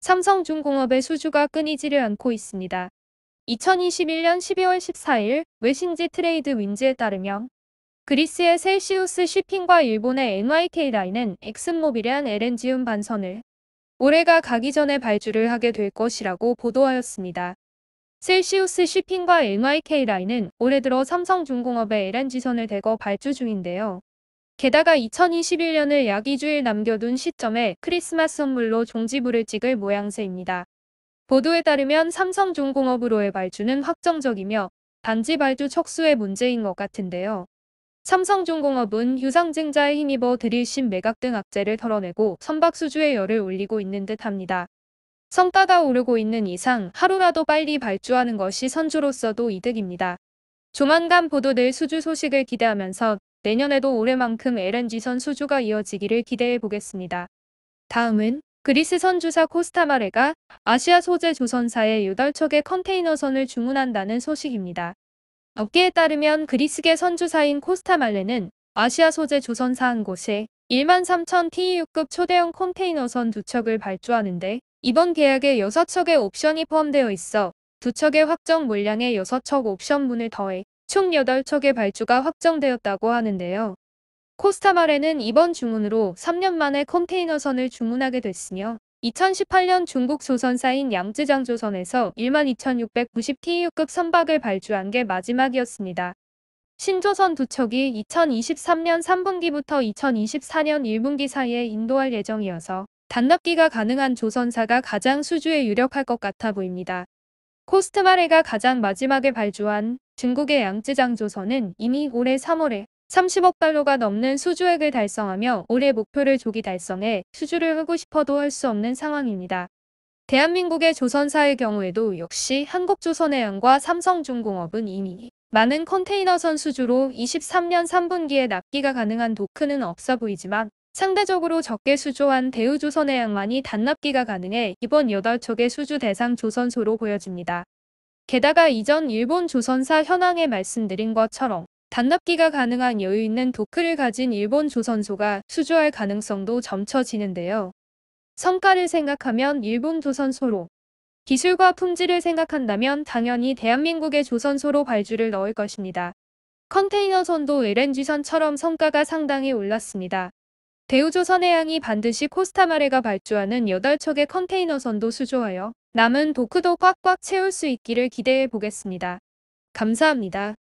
삼성중공업의 수주가 끊이지를 않고 있습니다. 2021년 12월 14일 외신지 트레이드 윈즈에 따르면 그리스의 셀시우스 s 핑과 일본의 NYK라인은 엑슨모빌한 LNG운 반선을 올해가 가기 전에 발주를 하게 될 것이라고 보도하였습니다. 셀시우스 s 핑과 NYK라인은 올해 들어 삼성중공업의 LNG선을 대거 발주 중인데요. 게다가 2021년을 약 2주일 남겨둔 시점에 크리스마스 선물로 종지부를 찍을 모양새입니다. 보도에 따르면 삼성중공업으로의 발주는 확정적이며 단지 발주 척수의 문제인 것 같은데요. 삼성중공업은 유상증자에 힘입어 드릴신 매각 등 악재를 털어내고 선박 수주의 열을 올리고 있는 듯합니다. 성과가 오르고 있는 이상 하루라도 빨리 발주하는 것이 선주로서도 이득입니다. 조만간 보도될 수주 소식을 기대하면서 내년에도 올해만큼 LNG 선수주가 이어지기를 기대해 보겠습니다. 다음은 그리스 선주사 코스타마레가 아시아 소재 조선사의 8척의 컨테이너선을 주문한다는 소식입니다. 업계에 따르면 그리스계 선주사인 코스타말레는 아시아 소재 조선사 한 곳에 13,000 TEU급 초대형 컨테이너선 2척을 발주하는데 이번 계약에 6척의 옵션이 포함되어 있어 2척의 확정 물량에 6척 옵션문을 더해 총 8척의 발주가 확정되었다고 하는데요. 코스타마레는 이번 주문으로 3년 만에 컨테이너선을 주문하게 됐으며 2018년 중국 조선사인 양쯔장조선에서 12,690TU급 선박을 발주한 게 마지막이었습니다. 신조선 두 척이 2023년 3분기부터 2024년 1분기 사이에 인도할 예정이어서 단납기가 가능한 조선사가 가장 수주에 유력할 것 같아 보입니다. 코스트마레가 가장 마지막에 발주한 중국의 양쯔장 조선은 이미 올해 3월에 30억 달러가 넘는 수주액을 달성하며 올해 목표를 조기 달성해 수주를 하고 싶어도 할 수 없는 상황입니다. 대한민국의 조선사의 경우에도 역시 한국조선해양과 삼성중공업은 이미 많은 컨테이너선 수주로 23년 3분기에 납기가 가능한 도크는 없어 보이지만 상대적으로 적게 수주한 대우조선해양만이 단납기가 가능해 이번 8척의 수주 대상 조선소로 보여집니다. 게다가 이전 일본 조선사 현황에 말씀드린 것처럼 단납기가 가능한 여유 있는 도크를 가진 일본 조선소가 수주할 가능성도 점쳐지는데요. 성과를 생각하면 일본 조선소로 기술과 품질을 생각한다면 당연히 대한민국의 조선소로 발주를 넣을 것입니다. 컨테이너선도 LNG선처럼 성과가 상당히 올랐습니다. 대우조선해양이 반드시 코스타마레가 발주하는 8척의 컨테이너선도 수조하여 남은 도크도 꽉꽉 채울 수 있기를 기대해 보겠습니다. 감사합니다.